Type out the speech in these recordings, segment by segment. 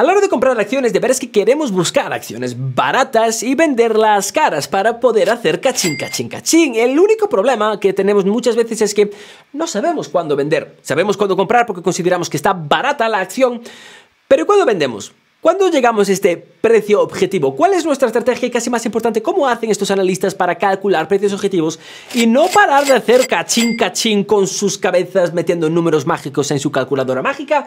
A la hora de comprar acciones de es que queremos buscar acciones baratas y venderlas caras para poder hacer cachín, cachín, cachín. El único problema que tenemos muchas veces es que no sabemos cuándo vender. Sabemos cuándo comprar porque consideramos que está barata la acción, pero ¿cuándo vendemos? Cuando llegamos a este precio objetivo? ¿Cuál es nuestra estrategia y casi más importante, cómo hacen estos analistas para calcular precios objetivos y no parar de hacer cachín cachín con sus cabezas metiendo números mágicos en su calculadora mágica?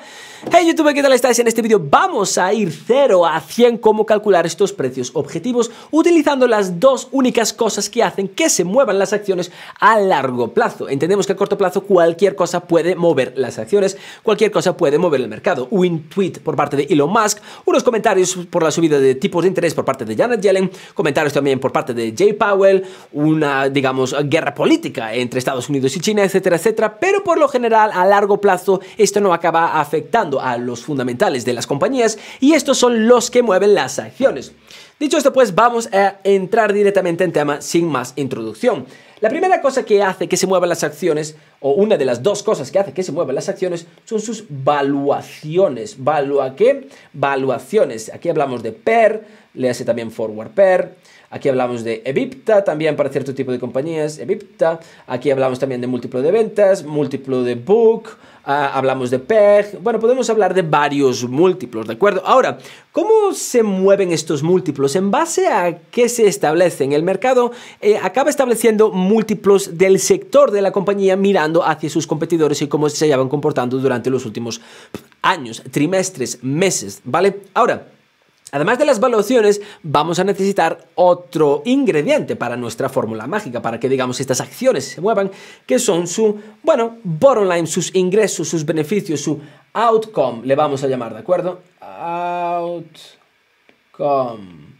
Hey YouTube, ¿qué tal estáis? En este vídeo vamos a ir 0 a 100 cómo calcular estos precios objetivos utilizando las dos únicas cosas que hacen que se muevan las acciones a largo plazo. Entendemos que a corto plazo cualquier cosa puede mover las acciones, cualquier cosa puede mover el mercado. Un tweet por parte de Elon Musk unos comentarios por la subida de tipos de interés por parte de Janet Yellen, comentarios también por parte de Jay Powell, una, digamos, guerra política entre Estados Unidos y China, etcétera, etcétera. Pero por lo general, a largo plazo, esto no acaba afectando a los fundamentales de las compañías y estos son los que mueven las acciones. Dicho esto, pues vamos a entrar directamente en tema sin más introducción. La primera cosa que hace que se muevan las acciones, o una de las dos cosas que hace que se muevan las acciones, son sus valuaciones. ¿Valua qué? Valuaciones. Aquí hablamos de PER, le hace también forward PER. Aquí hablamos de Evipta también para cierto tipo de compañías, Evipta, Aquí hablamos también de múltiplo de ventas, múltiplo de book, Ah, hablamos de PEG, bueno, podemos hablar de varios múltiplos, ¿de acuerdo? Ahora, ¿cómo se mueven estos múltiplos? En base a qué se establece en El mercado eh, acaba estableciendo múltiplos del sector de la compañía mirando hacia sus competidores y cómo se llevan comportando durante los últimos años, trimestres, meses, ¿vale? Ahora, Además de las valuaciones, vamos a necesitar otro ingrediente para nuestra fórmula mágica, para que digamos estas acciones se muevan, que son su, bueno, bottom line, sus ingresos, sus beneficios, su outcome, le vamos a llamar, ¿de acuerdo? Outcome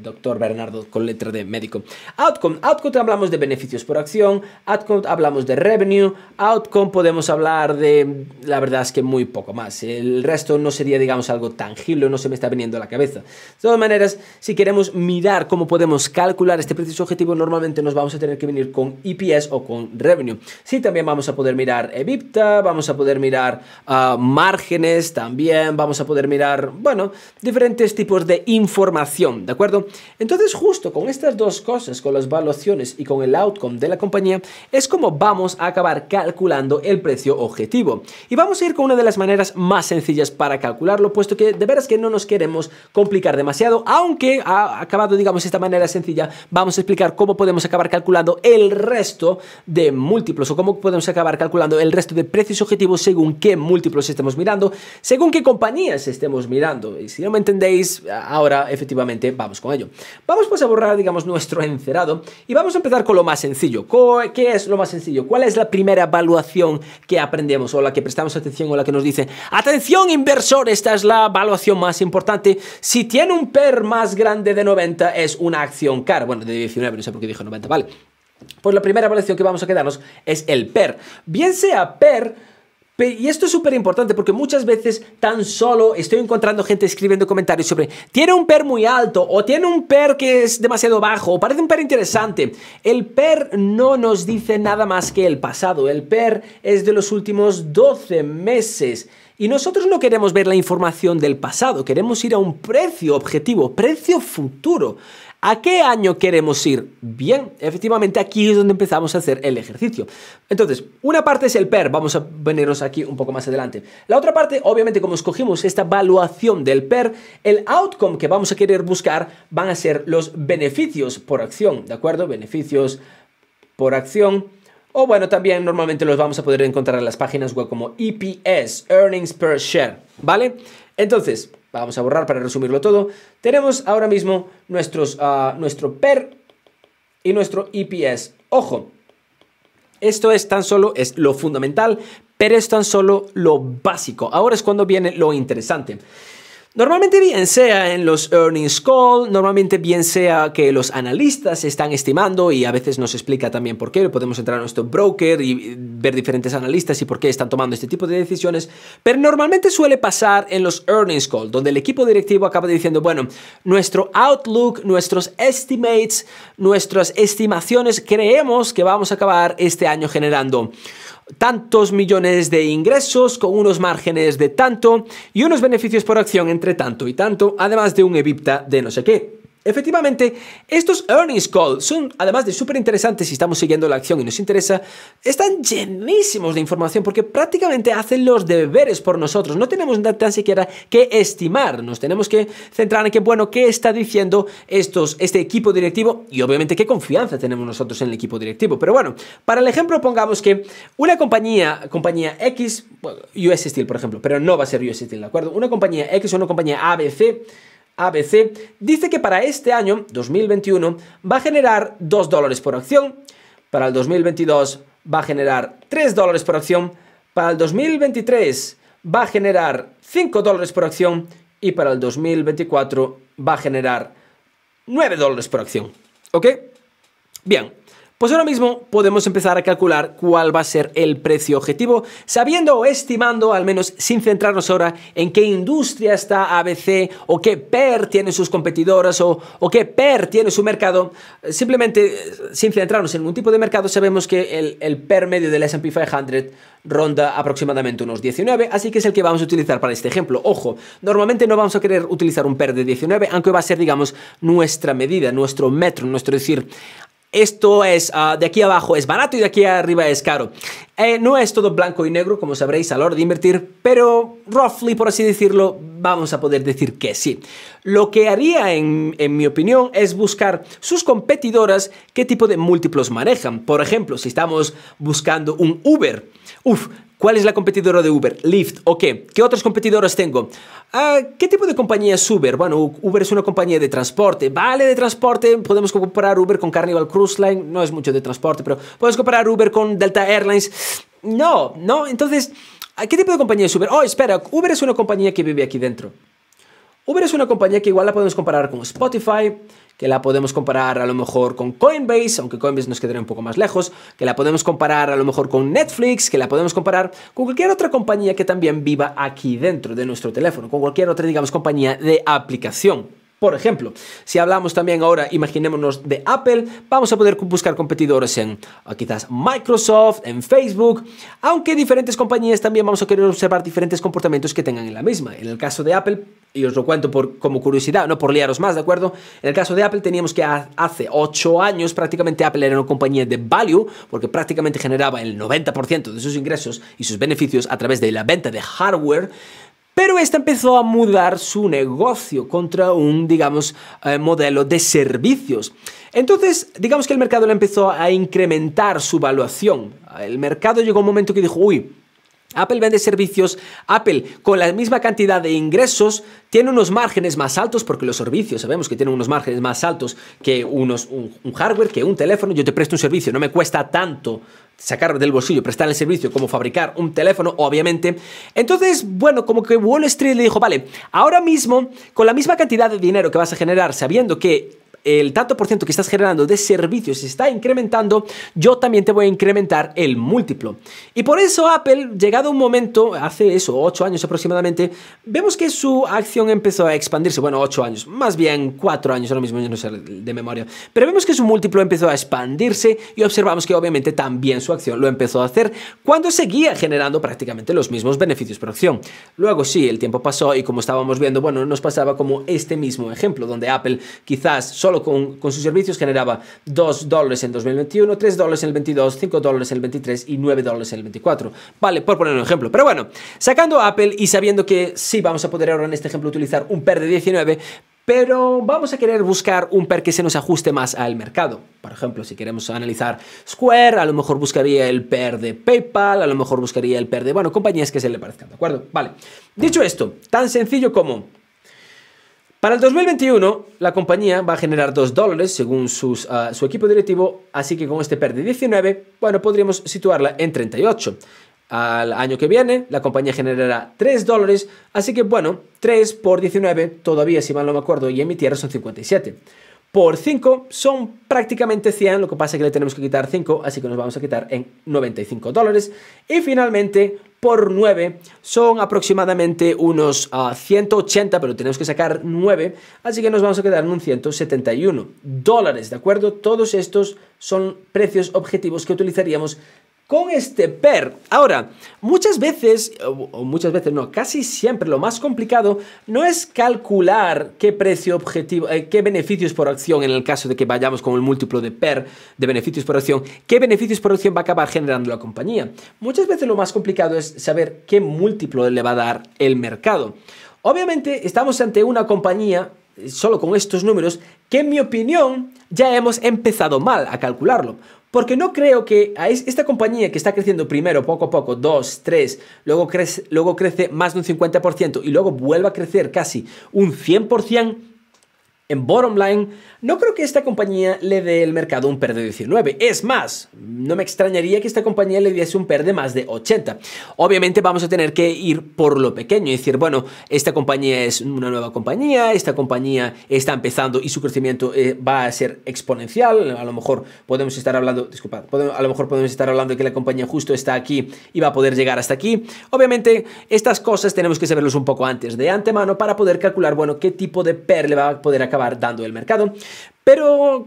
doctor Bernardo con letra de médico. Outcome. Outcome hablamos de beneficios por acción, outcome hablamos de revenue, outcome podemos hablar de, la verdad es que muy poco más. El resto no sería, digamos, algo tangible, no se me está viniendo a la cabeza. De todas maneras, si queremos mirar cómo podemos calcular este precio objetivo, normalmente nos vamos a tener que venir con EPS o con revenue. Sí, también vamos a poder mirar EBITDA, vamos a poder mirar ah, márgenes también, vamos a poder mirar, bueno, diferentes tipos de información, ¿de acuerdo? Entonces justo con estas dos cosas, con las valuaciones y con el outcome de la compañía, es como vamos a acabar calculando el precio objetivo. Y vamos a ir con una de las maneras más sencillas para calcularlo, puesto que de veras que no nos queremos complicar demasiado, aunque ha acabado, digamos, esta manera sencilla, vamos a explicar cómo podemos acabar calculando el resto de múltiplos o cómo podemos acabar calculando el resto de precios objetivos según qué múltiplos estemos mirando, según qué compañías estemos mirando. Y si no me entendéis, ahora efectivamente vamos con Vamos pues a borrar, digamos, nuestro encerado y vamos a empezar con lo más sencillo. ¿Qué es lo más sencillo? ¿Cuál es la primera evaluación que aprendemos o la que prestamos atención o la que nos dice, atención inversor, esta es la evaluación más importante. Si tiene un PER más grande de 90 es una acción cara. Bueno, de 19, no sé por qué dijo 90, vale. Pues la primera evaluación que vamos a quedarnos es el PER. Bien sea PER y esto es súper importante porque muchas veces tan solo estoy encontrando gente escribiendo comentarios sobre tiene un PER muy alto o tiene un PER que es demasiado bajo o parece un PER interesante. El PER no nos dice nada más que el pasado. El PER es de los últimos 12 meses. Y nosotros no queremos ver la información del pasado, queremos ir a un precio objetivo, precio futuro. ¿A qué año queremos ir? Bien, efectivamente aquí es donde empezamos a hacer el ejercicio. Entonces, una parte es el PER, vamos a venirnos aquí un poco más adelante. La otra parte, obviamente, como escogimos esta evaluación del PER, el outcome que vamos a querer buscar van a ser los beneficios por acción, ¿de acuerdo? Beneficios por acción. O bueno, también normalmente los vamos a poder encontrar en las páginas web como EPS, Earnings Per Share, ¿vale? Entonces, vamos a borrar para resumirlo todo, tenemos ahora mismo ah, nuestro PER y nuestro EPS. Ojo, esto es tan solo es lo fundamental, pero es tan solo lo básico. Ahora es cuando viene lo interesante. Normalmente bien sea en los earnings call, normalmente bien sea que los analistas están estimando y a veces nos explica también por qué, podemos entrar a nuestro broker y ver diferentes analistas y por qué están tomando este tipo de decisiones, pero normalmente suele pasar en los earnings call, donde el equipo directivo acaba diciendo, bueno, nuestro outlook, nuestros estimates, nuestras estimaciones creemos que vamos a acabar este año generando tantos millones de ingresos con unos márgenes de tanto y unos beneficios por acción entre tanto y tanto, además de un EBITDA de no sé qué. Efectivamente, estos earnings calls son, además de súper interesantes si estamos siguiendo la acción y nos interesa, están llenísimos de información porque prácticamente hacen los deberes por nosotros. No tenemos nada tan siquiera que estimar, nos tenemos que centrar en qué bueno, qué está diciendo estos, este equipo directivo y obviamente qué confianza tenemos nosotros en el equipo directivo. Pero bueno, para el ejemplo pongamos que una compañía, compañía X, US Steel por ejemplo, pero no va a ser US Steel, ¿de acuerdo? Una compañía X o una compañía ABC ABC, dice que para este año, 2021, va a generar 2 dólares por acción, para el 2022 va a generar 3 dólares por acción, para el 2023 va a generar 5 dólares por acción y para el 2024 va a generar 9 dólares por acción. ¿Ok? Bien, pues ahora mismo podemos empezar a calcular cuál va a ser el precio objetivo, sabiendo o estimando, al menos sin centrarnos ahora en qué industria está ABC o qué PER tiene sus competidoras o, qué PER tiene su mercado. Simplemente eh, sin centrarnos en ningún tipo de mercado, sabemos que el, el PER medio del SP 500 ronda aproximadamente unos 19, así que es el que vamos a utilizar para este ejemplo. Ojo, normalmente no vamos a querer utilizar un PER de 19, aunque va a ser, digamos, nuestra medida, nuestro metro, nuestro decir, esto es, ah, de aquí abajo es barato y de aquí arriba es caro. Eh, no es todo blanco y negro, como sabréis, a la hora de invertir, pero roughly, por así decirlo, vamos a poder decir que sí. Lo que haría, en, en mi opinión, es buscar sus competidoras qué tipo de múltiplos manejan. Por ejemplo, si estamos buscando un Uber, uff, ¿Cuál es la competidora de Uber? Lyft. Ok, ¿qué otros competidores tengo? Ah, ¿Qué tipo de compañía es Uber? Bueno, Uber es una compañía de transporte. Vale, de transporte. Podemos comparar Uber con Carnival Cruise Line. No es mucho de transporte, pero podemos comparar Uber con Delta Airlines. No, no. Entonces, ¿qué tipo de compañía es Uber? Oh, espera, Uber es una compañía que vive aquí dentro. Uber es una compañía que igual la podemos comparar con Spotify, que la podemos comparar a lo mejor con Coinbase, aunque Coinbase nos quedaría un poco más lejos, que la podemos comparar a lo mejor con Netflix, que la podemos comparar con cualquier otra compañía que también viva aquí dentro de nuestro teléfono, con cualquier otra, digamos, compañía de aplicación. Por ejemplo, si hablamos también ahora, imaginémonos de Apple, vamos a poder buscar competidores en ah, quizás Microsoft, en Facebook, aunque diferentes compañías también vamos a querer observar diferentes comportamientos que tengan en la misma. En el caso de Apple, y os lo cuento por, como curiosidad, no por liaros más, ¿de acuerdo? En el caso de Apple teníamos que hace 8 años prácticamente Apple era una compañía de value, porque prácticamente generaba el 90% de sus ingresos y sus beneficios a través de la venta de hardware pero esta empezó a mudar su negocio contra un, digamos, eh, modelo de servicios. Entonces, digamos que el mercado le empezó a incrementar su valuación. El mercado llegó a un momento que dijo, uy, Apple vende servicios, Apple con la misma cantidad de ingresos tiene unos márgenes más altos, porque los servicios sabemos que tienen unos márgenes más altos que unos, un, hardware, que un teléfono, yo te presto un servicio, no me cuesta tanto sacar del bolsillo, prestar el servicio, como fabricar un teléfono, obviamente. Entonces, bueno, como que Wall Street le dijo, vale, ahora mismo, con la misma cantidad de dinero que vas a generar, sabiendo que el tanto por ciento que estás generando de servicios está incrementando, yo también te voy a incrementar el múltiplo. Y por eso Apple, llegado un momento, hace eso, ocho años aproximadamente, vemos que su acción empezó a expandirse. Bueno, ocho años, más bien cuatro años, ahora mismo yo no sé de memoria. Pero vemos que su múltiplo empezó a expandirse y observamos que obviamente también su acción lo empezó a hacer cuando seguía generando prácticamente los mismos beneficios por acción. Luego sí, el tiempo pasó y como estábamos viendo, bueno, nos pasaba como este mismo ejemplo, donde Apple quizás solo con, sus servicios generaba 2 dólares en 2021, 3 dólares en el 22, 5 dólares en el 23 y 9 dólares en el 24. Vale, por poner un ejemplo. Pero bueno, sacando Apple y sabiendo que sí vamos a poder ahora en este ejemplo utilizar un PER de 19, pero vamos a querer buscar un PER que se nos ajuste más al mercado. Por ejemplo, si queremos analizar Square, a lo mejor buscaría el PER de PayPal, a lo mejor buscaría el PER de, bueno, compañías que se le parezcan, ¿de acuerdo? Vale. Dicho esto, tan sencillo como para el 2021, la compañía va a generar 2 dólares según ah, su equipo directivo, así que con este PER de 19, bueno, podríamos situarla en 38. Al año que viene, la compañía generará 3 dólares, así que bueno, 3 por 19, todavía si mal no me acuerdo, y en mi tierra son 57 por 5 son prácticamente 100, lo que pasa es que le tenemos que quitar 5, así que nos vamos a quitar en 95 dólares. Y finalmente, por 9 son aproximadamente unos 180, ah, pero tenemos que sacar 9, así que nos vamos a quedar en un 171 dólares, ¿de acuerdo? Todos estos son precios objetivos que utilizaríamos con este per. Ahora, muchas veces, o muchas veces no, casi siempre lo más complicado no es calcular qué precio objetivo, eh, qué beneficios por acción en el caso de que vayamos con el múltiplo de per de beneficios por acción, qué beneficios por acción va a acabar generando la compañía. Muchas veces lo más complicado es saber qué múltiplo le va a dar el mercado. Obviamente estamos ante una compañía solo con estos números que en mi opinión ya hemos empezado mal a calcularlo. Porque no creo que esta compañía que está creciendo primero poco a poco, 2, 3, luego crece, luego crece más de un 50% y luego vuelva a crecer casi un 100%, en bottom line, no creo que esta compañía le dé el mercado un PER de 19. Es más, no me extrañaría que esta compañía le diese un PER de más de 80. Obviamente vamos a tener que ir por lo pequeño y decir, bueno, esta compañía es una nueva compañía, esta compañía está empezando y su crecimiento eh, va a ser exponencial. A lo mejor podemos estar hablando, disculpad, a lo mejor podemos estar hablando de que la compañía justo está aquí y va a poder llegar hasta aquí. Obviamente, estas cosas tenemos que saberlos un poco antes de antemano para poder calcular, bueno, qué tipo de PER le va a poder acabar dando el mercado, pero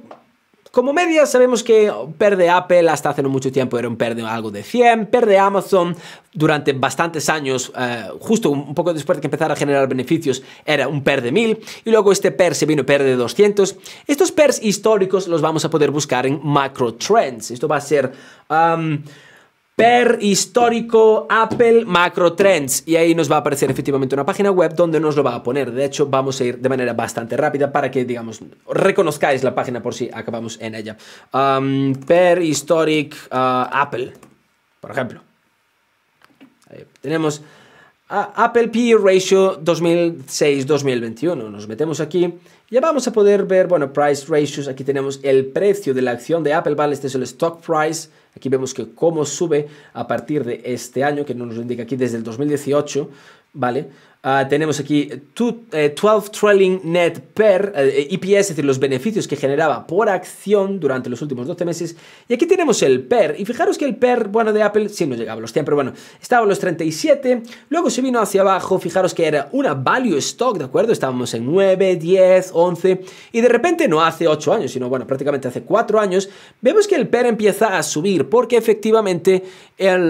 como media sabemos que perde Apple hasta hace no mucho tiempo era un per algo de 100, Perde Amazon durante bastantes años, eh, justo un poco después de que empezara a generar beneficios, era un per de 1000 y luego este per se vino per de 200. Estos pers históricos los vamos a poder buscar en macro trends. Esto va a ser... Um, Per histórico Apple Macro Trends. Y ahí nos va a aparecer efectivamente una página web donde nos lo va a poner. De hecho, vamos a ir de manera bastante rápida para que, digamos, reconozcáis la página por si acabamos en ella. Um, per historic uh, Apple, por ejemplo. tenemos Apple P Ratio 2006-2021. Nos metemos aquí. Ya vamos a poder ver, bueno, price ratios. Aquí tenemos el precio de la acción de Apple, ¿vale? Este es el stock price Aquí vemos que cómo sube a partir de este año, que nos indica aquí desde el 2018, ¿vale? Ah, tenemos aquí 12 eh, trailing net per EPS, eh, e es decir, los beneficios que generaba por acción durante los últimos 12 meses. Y aquí tenemos el per. Y fijaros que el per, bueno, de Apple sí no llegaba a los 100, pero bueno, estaba en los 37. Luego se vino hacia abajo. Fijaros que era una value stock, ¿de acuerdo? Estábamos en 9, 10, 11. Y de repente, no hace 8 años, sino bueno, prácticamente hace 4 años, vemos que el per empieza a subir porque efectivamente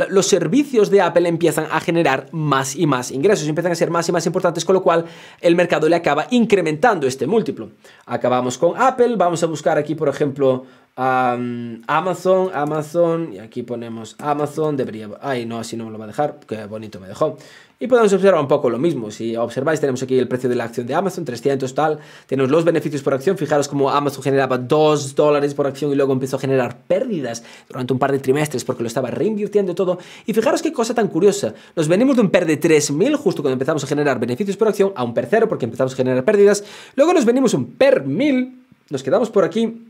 los servicios de Apple empiezan a generar más y más ingresos, empiezan a ser más más y más importantes, con lo cual el mercado le acaba incrementando este múltiplo. Acabamos con Apple, vamos a buscar aquí, por ejemplo, Amazon, Amazon, y aquí ponemos Amazon, debería... Ay, no, así no me lo va a dejar, qué bonito me dejó. Y podemos observar un poco lo mismo. Si observáis, tenemos aquí el precio de la acción de Amazon, 300 tal. Tenemos los beneficios por acción. Fijaros como Amazon generaba 2 dólares por acción y luego empezó a generar pérdidas durante un par de trimestres porque lo estaba reinvirtiendo todo. Y fijaros qué cosa tan curiosa. Nos venimos de un PER de 3.000 justo cuando empezamos a generar beneficios por acción a un PER porque empezamos a generar pérdidas. Luego nos venimos un PER 1.000. Nos quedamos por aquí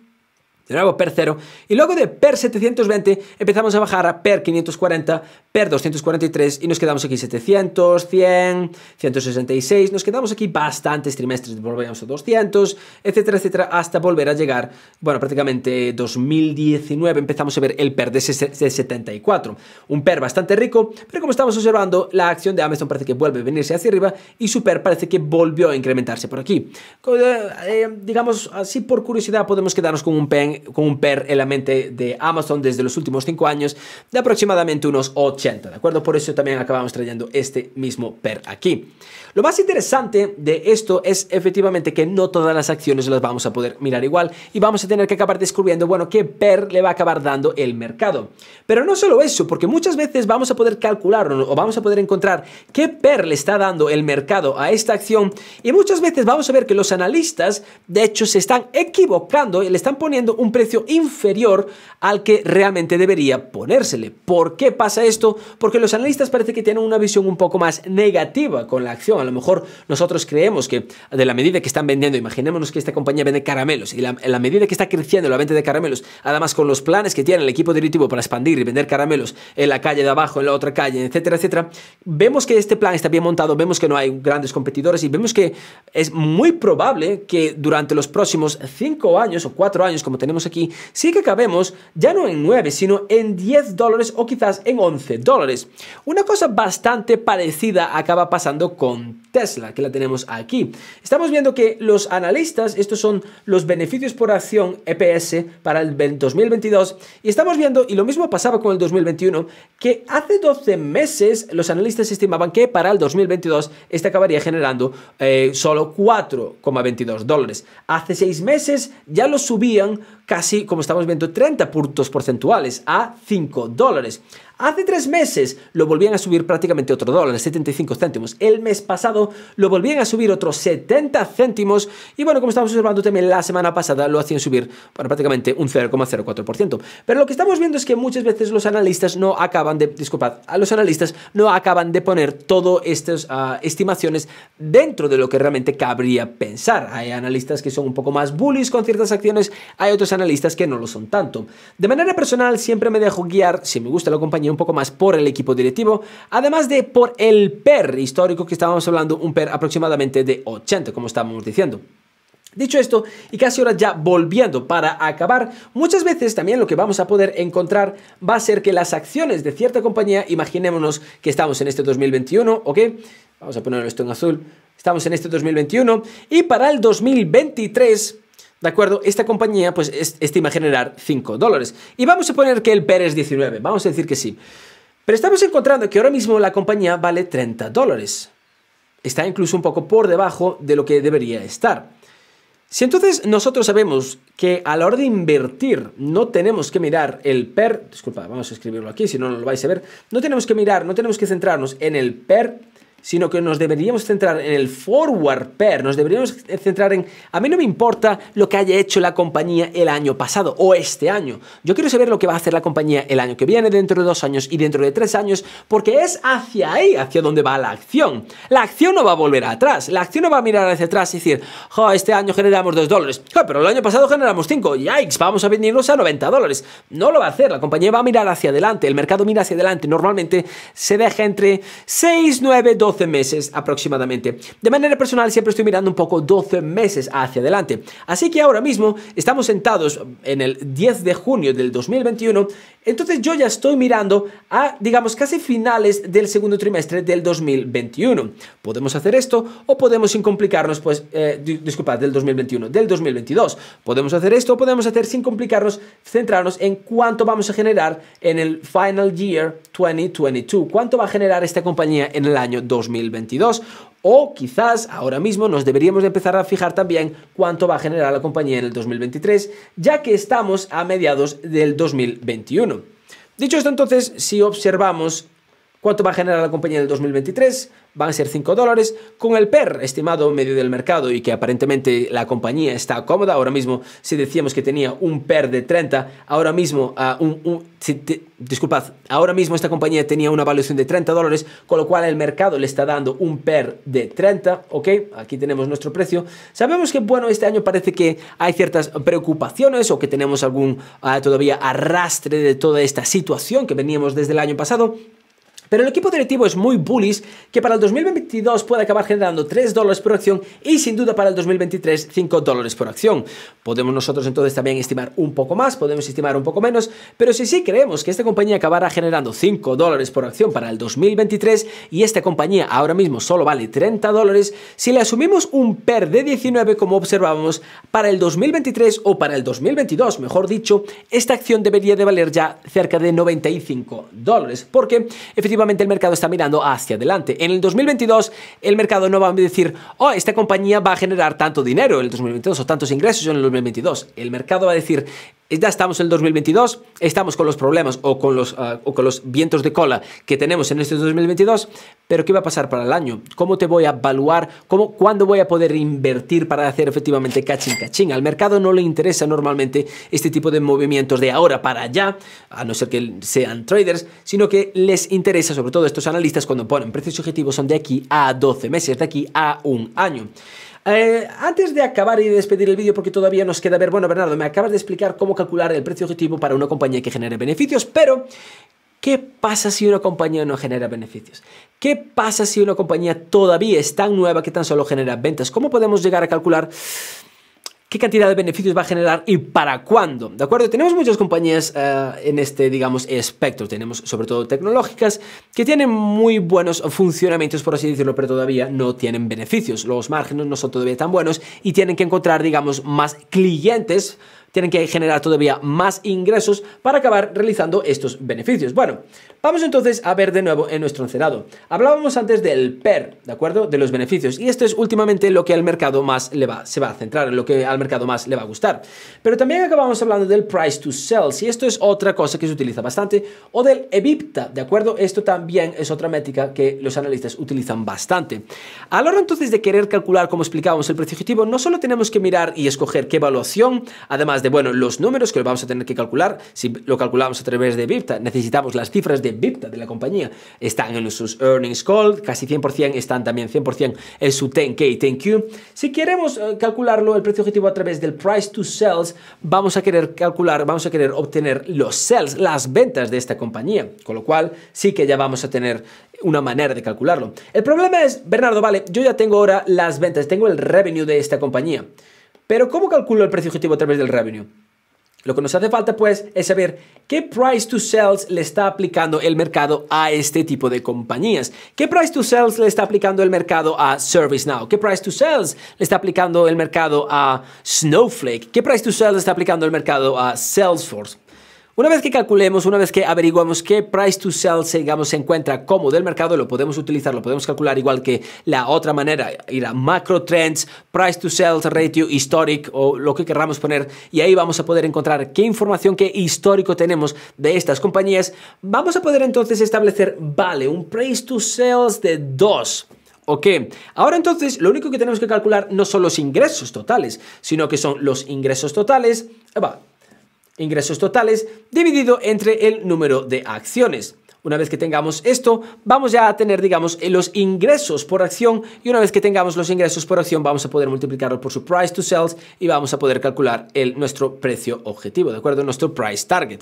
de nuevo PER 0 y luego de PER 720 empezamos a bajar a PER 540, PER 243 y nos quedamos aquí 700, 100, 166, nos quedamos aquí bastantes trimestres, volvemos a 200, etcétera, etcétera, hasta volver a llegar, bueno, prácticamente 2019 empezamos a ver el PER de 74, un PER bastante rico, pero como estamos observando, la acción de Amazon parece que vuelve a venirse hacia arriba y su PER parece que volvió a incrementarse por aquí. Eh, eh, digamos, así por curiosidad podemos quedarnos con un PEN con, un PER en la mente de Amazon desde los últimos 5 años de aproximadamente unos 80, ¿de acuerdo? Por eso también acabamos trayendo este mismo PER aquí. Lo más interesante de esto es efectivamente que no todas las acciones las vamos a poder mirar igual y vamos a tener que acabar descubriendo, bueno, qué PER le va a acabar dando el mercado. Pero no solo eso, porque muchas veces vamos a poder calcular o vamos a poder encontrar qué PER le está dando el mercado a esta acción y muchas veces vamos a ver que los analistas, de hecho, se están equivocando y le están poniendo un un precio inferior al que realmente debería ponérsele. ¿Por qué pasa esto? Porque los analistas parece que tienen una visión un poco más negativa con la acción. A lo mejor nosotros creemos que de la medida que están vendiendo, imaginémonos que esta compañía vende caramelos y la, la medida que está creciendo la venta de caramelos, además con los planes que tiene el equipo directivo para expandir y vender caramelos en la calle de abajo, en la otra calle, etcétera, etcétera, vemos que este plan está bien montado, vemos que no hay grandes competidores y vemos que es muy probable que durante los próximos cinco años o cuatro años, como tenemos aquí, sí que cabemos ya no en 9, sino en 10 dólares o quizás en 11 dólares. Una cosa bastante parecida acaba pasando con Tesla, que la tenemos aquí. Estamos viendo que los analistas, estos son los beneficios por acción EPS para el 2022, y estamos viendo, y lo mismo pasaba con el 2021, que hace 12 meses los analistas estimaban que para el 2022 este acabaría generando eh, solo 4,22 dólares. Hace 6 meses ya lo subían casi, como estamos viendo, 30 puntos porcentuales a 5 dólares. Hace tres meses lo volvían a subir prácticamente otro dólar, 75 céntimos. El mes pasado lo volvían a subir otros 70 céntimos. Y bueno, como estamos observando también la semana pasada, lo hacían subir bueno, prácticamente un 0,04%. Pero lo que estamos viendo es que muchas veces los analistas no acaban de, disculpad, a los analistas no acaban de poner todas estas ah, estimaciones dentro de lo que realmente cabría pensar. Hay analistas que son un poco más bullies con ciertas acciones, hay otros analistas que no lo son tanto. De manera personal, siempre me dejo guiar, si me gusta la compañía, un poco más por el equipo directivo, además de por el PER histórico que estábamos hablando, un PER aproximadamente de 80, como estábamos diciendo. Dicho esto, y casi ahora ya volviendo para acabar, muchas veces también lo que vamos a poder encontrar va a ser que las acciones de cierta compañía, imaginémonos que estamos en este 2021, ¿ok? Vamos a poner esto en azul, estamos en este 2021, y para el 2023 ¿De acuerdo? Esta compañía, pues estima generar 5 dólares. Y vamos a poner que el PER es 19, vamos a decir que sí. Pero estamos encontrando que ahora mismo la compañía vale 30 dólares. Está incluso un poco por debajo de lo que debería estar. Si entonces nosotros sabemos que a la hora de invertir no tenemos que mirar el PER, disculpa, vamos a escribirlo aquí, si no, no lo vais a ver, no tenemos que mirar, no tenemos que centrarnos en el PER sino que nos deberíamos centrar en el forward pair, nos deberíamos centrar en, a mí no me importa lo que haya hecho la compañía el año pasado o este año, yo quiero saber lo que va a hacer la compañía el año que viene, dentro de dos años y dentro de tres años, porque es hacia ahí, hacia donde va la acción. La acción no va a volver atrás, la acción no va a mirar hacia atrás y decir, este año generamos dos dólares, pero el año pasado generamos cinco yikes, vamos a venirnos a 90 dólares. No lo va a hacer, la compañía va a mirar hacia adelante, el mercado mira hacia adelante, normalmente se deja entre 6, 9, 12, 12 meses aproximadamente. De manera personal siempre estoy mirando un poco 12 meses hacia adelante. Así que ahora mismo estamos sentados en el 10 de junio del 2021 entonces yo ya estoy mirando a, digamos, casi finales del segundo trimestre del 2021. Podemos hacer esto o podemos sin complicarnos, pues, eh, disculpad, del 2021, del 2022. Podemos hacer esto o podemos hacer sin complicarnos, centrarnos en cuánto vamos a generar en el final year 2022. ¿Cuánto va a generar esta compañía en el año 2022? O quizás ahora mismo nos deberíamos de empezar a fijar también cuánto va a generar la compañía en el 2023, ya que estamos a mediados del 2021. Dicho esto entonces, si observamos ¿Cuánto va a generar la compañía en el 2023? Van a ser 5 dólares. Con el PER estimado medio del mercado y que aparentemente la compañía está cómoda, ahora mismo si decíamos que tenía un PER de 30, ahora mismo, ah, un, disculpad, ahora mismo esta compañía tenía una valuación de 30 dólares, con lo cual el mercado le está dando un PER de 30, ¿ok? Aquí tenemos nuestro precio. Sabemos que, bueno, este año parece que hay ciertas preocupaciones o que tenemos algún ah, todavía arrastre de toda esta situación que veníamos desde el año pasado, pero el equipo directivo es muy bullish, que para el 2022 pueda acabar generando 3 dólares por acción y sin duda para el 2023 5 dólares por acción. Podemos nosotros entonces también estimar un poco más, podemos estimar un poco menos, pero si sí creemos que esta compañía acabará generando 5 dólares por acción para el 2023 y esta compañía ahora mismo solo vale 30 dólares, si le asumimos un PER de 19 como observábamos para el 2023 o para el 2022, mejor dicho, esta acción debería de valer ya cerca de 95 dólares, porque efectivamente el mercado está mirando hacia adelante. En el 2022 el mercado no va a decir, oh, esta compañía va a generar tanto dinero en el 2022 o tantos ingresos en el 2022. El mercado va a decir, ya estamos en el 2022, estamos con los problemas o con los, ah, con los vientos de cola que tenemos en este 2022, pero ¿qué va a pasar para el año? ¿Cómo te voy a evaluar? ¿Cómo, ¿Cuándo voy a poder invertir para hacer efectivamente caching caching? Al mercado no le interesa normalmente este tipo de movimientos de ahora para allá, a no ser que sean traders, sino que les interesa sobre todo a estos analistas cuando ponen precios objetivos son de aquí a 12 meses, de aquí a un año. Eh, antes de acabar y despedir el vídeo, porque todavía nos queda ver, bueno, Bernardo, me acabas de explicar cómo calcular el precio objetivo para una compañía que genere beneficios, pero ¿Qué pasa si una compañía no genera beneficios? ¿Qué pasa si una compañía todavía es tan nueva que tan solo genera ventas? ¿Cómo podemos llegar a calcular qué cantidad de beneficios va a generar y para cuándo, ¿de acuerdo? Tenemos muchas compañías eh, en este, digamos, espectro, tenemos sobre todo tecnológicas que tienen muy buenos funcionamientos, por así decirlo, pero todavía no tienen beneficios, los márgenes no son todavía tan buenos y tienen que encontrar, digamos, más clientes tienen que generar todavía más ingresos para acabar realizando estos beneficios. Bueno, vamos entonces a ver de nuevo en nuestro encerado. Hablábamos antes del PER, ¿de acuerdo? De los beneficios. Y esto es últimamente lo que al mercado más le va, se va a centrar, lo que al mercado más le va a gustar. Pero también acabamos hablando del price to sell, si esto es otra cosa que se utiliza bastante, o del EBITDA, ¿de acuerdo? Esto también es otra métrica que los analistas utilizan bastante. A la hora entonces de querer calcular, como explicábamos, el precio objetivo, no solo tenemos que mirar y escoger qué evaluación, además de bueno, los números que vamos a tener que calcular, si lo calculamos a través de BIPTA, necesitamos las cifras de BIPTA de la compañía. Están en sus earnings call, casi 100%, están también 100% en su 10K y 10Q. Si queremos eh, calcularlo, el precio objetivo a través del price to sales, vamos a querer calcular, vamos a querer obtener los sales, las ventas de esta compañía, con lo cual sí que ya vamos a tener una manera de calcularlo. El problema es, Bernardo, vale, yo ya tengo ahora las ventas, tengo el revenue de esta compañía. Pero ¿cómo calculo el precio objetivo a través del revenue? Lo que nos hace falta pues es saber qué price to sales le está aplicando el mercado a este tipo de compañías. ¿Qué price to sales le está aplicando el mercado a ServiceNow? ¿Qué price to sales le está aplicando el mercado a Snowflake? ¿Qué price to sales le está aplicando el mercado a Salesforce? Una vez que calculemos, una vez que averiguamos qué price to sell digamos, se encuentra como del mercado, lo podemos utilizar, lo podemos calcular igual que la otra manera, ir a macro trends, price to sales ratio, historic o lo que querramos poner y ahí vamos a poder encontrar qué información, qué histórico tenemos de estas compañías. Vamos a poder entonces establecer, vale, un price to sales de 2. Ok, ahora entonces lo único que tenemos que calcular no son los ingresos totales, sino que son los ingresos totales, va, ingresos totales dividido entre el número de acciones. Una vez que tengamos esto, vamos ya a tener, digamos, eh, los ingresos por acción y una vez que tengamos los ingresos por acción, vamos a poder multiplicarlo por su price to sales y vamos a poder calcular el, nuestro precio objetivo, ¿de acuerdo? Nuestro price target.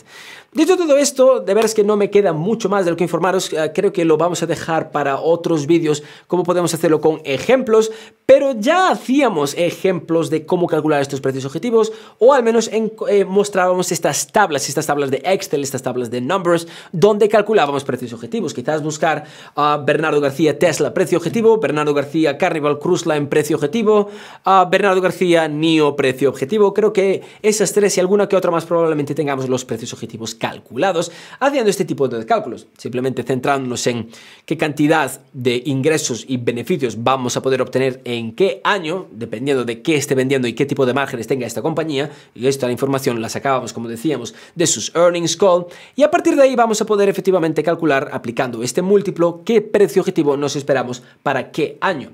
Dicho todo esto, de veras que no me queda mucho más de lo que informaros, eh, creo que lo vamos a dejar para otros vídeos, cómo podemos hacerlo con ejemplos, pero ya hacíamos ejemplos de cómo calcular estos precios objetivos o al menos eh, mostrábamos estas tablas, estas tablas de Excel, estas tablas de Numbers, donde calculábamos precios objetivos. Quizás buscar a Bernardo García Tesla, precio objetivo, Bernardo García Carnival en precio objetivo, a Bernardo García Nio, precio objetivo. Creo que esas tres y alguna que otra más probablemente tengamos los precios objetivos calculados haciendo este tipo de cálculos, simplemente centrándonos en qué cantidad de ingresos y beneficios vamos a poder obtener en qué año, dependiendo de qué esté vendiendo y qué tipo de márgenes tenga esta compañía. Y esta información la sacábamos, como decíamos, de sus earnings call. Y a partir de ahí vamos a poder efectivamente calcular, aplicando este múltiplo, qué precio objetivo nos esperamos para qué año.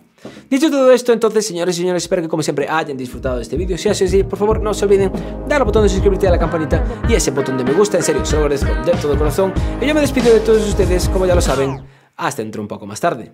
Dicho todo esto, entonces, señores y señores, espero que como siempre hayan disfrutado de este vídeo. Si es así, por favor, no se olviden dar al botón de suscribirte a la campanita y ese botón de me gusta. En serio, se lo agradezco de todo corazón. Y yo me despido de todos ustedes, como ya lo saben, hasta dentro un poco más tarde.